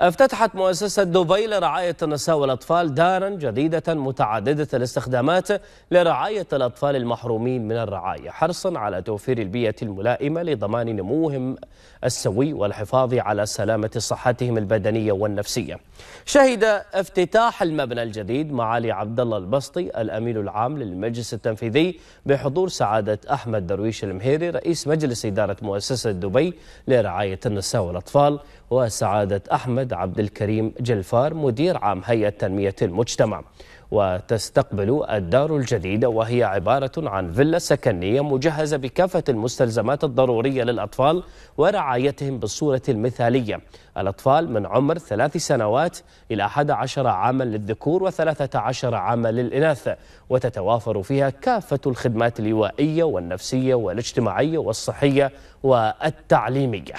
افتتحت مؤسسة دبي لرعاية النساء والأطفال دارا جديدة متعددة الاستخدامات لرعاية الأطفال المحرومين من الرعاية حرصا على توفير البيئة الملائمة لضمان نموهم السوي والحفاظ على سلامة صحتهم البدنية والنفسية شهد افتتاح المبنى الجديد معالي عبد الله البسطي الأمين العام للمجلس التنفيذي بحضور سعادة أحمد درويش المهيري رئيس مجلس إدارة مؤسسة دبي لرعاية النساء والأطفال وسعادة أحمد محمد عبد الكريم جلفار مدير عام هيئة تنمية المجتمع وتستقبل الدار الجديدة وهي عبارة عن فيلا سكنية مجهزة بكافة المستلزمات الضرورية للأطفال ورعايتهم بالصورة المثالية الأطفال من عمر ثلاث سنوات إلى 11 عاما للذكور و13 عاما للإناث وتتوافر فيها كافة الخدمات الإيوائية والنفسية والاجتماعية والصحية والتعليمية